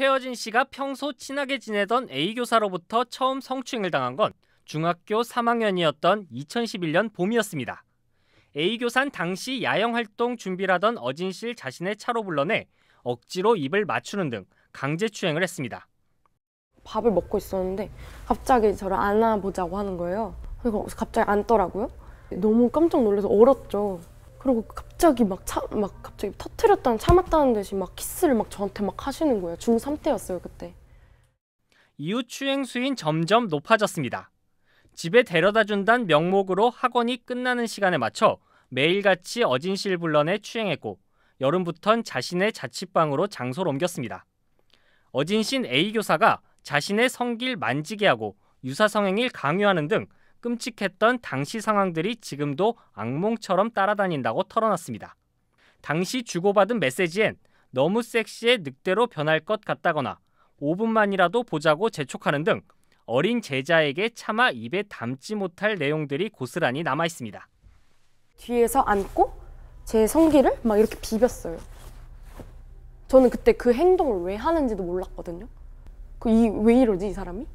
최여진 씨가 평소 친하게 지내던 A 교사로부터 처음 성추행을 당한 건 중학교 3학년이었던 2011년 봄이었습니다. A 교사는 당시 야영 활동 준비를 던 어진실 자신의 차로 불러내 억지로 입을 맞추는 등 강제 추행을 했습니다. 밥을 먹고 있었는데 갑자기 저를 안아보자고 하는 거예요. 그리고 갑자기 안더라고요. 너무 깜짝 놀라서 얼었죠. 그리고 갑자기 막, 차, 막 갑자기 터트렸다는 참았다는 듯이 막 키스를 막 저한테 막 하시는 거예요. 중3 때였어요 그때. 이후 추행 수인 점점 높아졌습니다. 집에 데려다 준단 명목으로 학원이 끝나는 시간에 맞춰 매일같이 어진실 불러내 추행했고 여름부턴 자신의 자취방으로 장소를 옮겼습니다. 어진신 A 교사가 자신의 성길 만지게 하고 유사성행위를 강요하는 등 끔찍했던 당시 상황들이 지금도 악몽처럼 따라다닌다고 털어놨습니다. 당시 주고받은 메시지엔 너무 섹시해 늑대로 변할 것 같다거나 5분만이라도 보자고 재촉하는 등 어린 제자에게 차마 입에 담지 못할 내용들이 고스란히 남아 있습니다. 뒤에서 안고 제 성기를 막 이렇게 비볐어요. 저는 그때 그 행동을 왜 하는지도 몰랐거든요. 그이왜 이러지 이 사람이?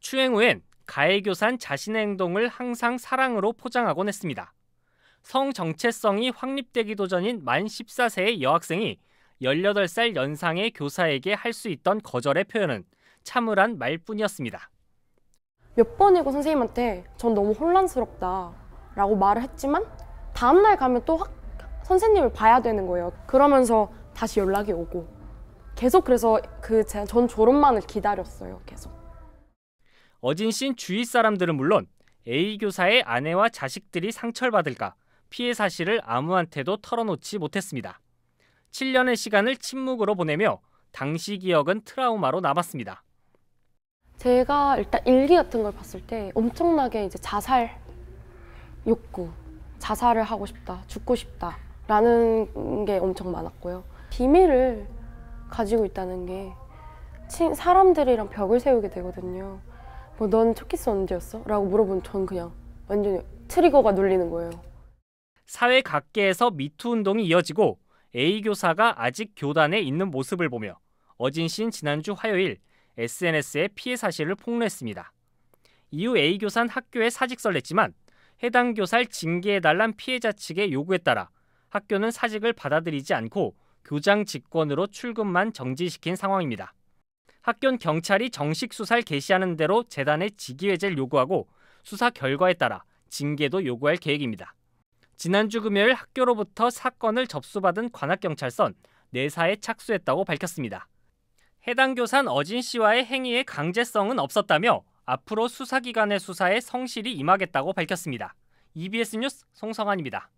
추행 후엔 가해교산 자신의 행동을 항상 사랑으로 포장하곤 했습니다. 성 정체성이 확립되기도 전인 만 14세의 여학생이 18살 연상의 교사에게 할 수 있던 거절의 표현은 참을한 말뿐이었습니다. 몇 번이고 선생님한테 전 너무 혼란스럽다 라고 말을 했지만 다음날 가면 또확 선생님을 봐야 되는 거예요. 그러면서 다시 연락이 오고 계속 그래서 그 전 졸업만을 기다렸어요. 계속. 어진 씨 주위 사람들은 물론 A 교사의 아내와 자식들이 상처 받을까 피해 사실을 아무한테도 털어놓지 못했습니다. 7년의 시간을 침묵으로 보내며 당시 기억은 트라우마로 남았습니다. 제가 일단 일기 같은 걸 봤을 때 엄청나게 이제 자살 욕구, 자살을 하고 싶다, 죽고 싶다 라는 게 엄청 많았고요. 비밀을 가지고 있다는 게 사람들이랑 벽을 세우게 되거든요. 뭐넌첫 키스 언제였어? 라고 물어본 전 그냥 완전히 트리거가 눌리는 거예요. 사회 각계에서 미투 운동이 이어지고 A 교사가 아직 교단에 있는 모습을 보며 어진 씨는 지난주 화요일 SNS에 피해 사실을 폭로했습니다. 이후 A 교사는 학교에 사직서를 냈지만 해당 교사를 징계해달란 피해자 측의 요구에 따라 학교는 사직을 받아들이지 않고 교장 직권으로 출근만 정지시킨 상황입니다. 학교는 경찰이 정식 수사를 개시하는 대로 재단의 직위해제를 요구하고 수사 결과에 따라 징계도 요구할 계획입니다. 지난주 금요일 학교로부터 사건을 접수받은 관악경찰선 내사에 네 착수했다고 밝혔습니다. 해당 교사는 어진 씨와의 행위의 강제성은 없었다며 앞으로 수사기관의 수사에 성실히 임하겠다고 밝혔습니다. EBS 뉴스 송성환입니다.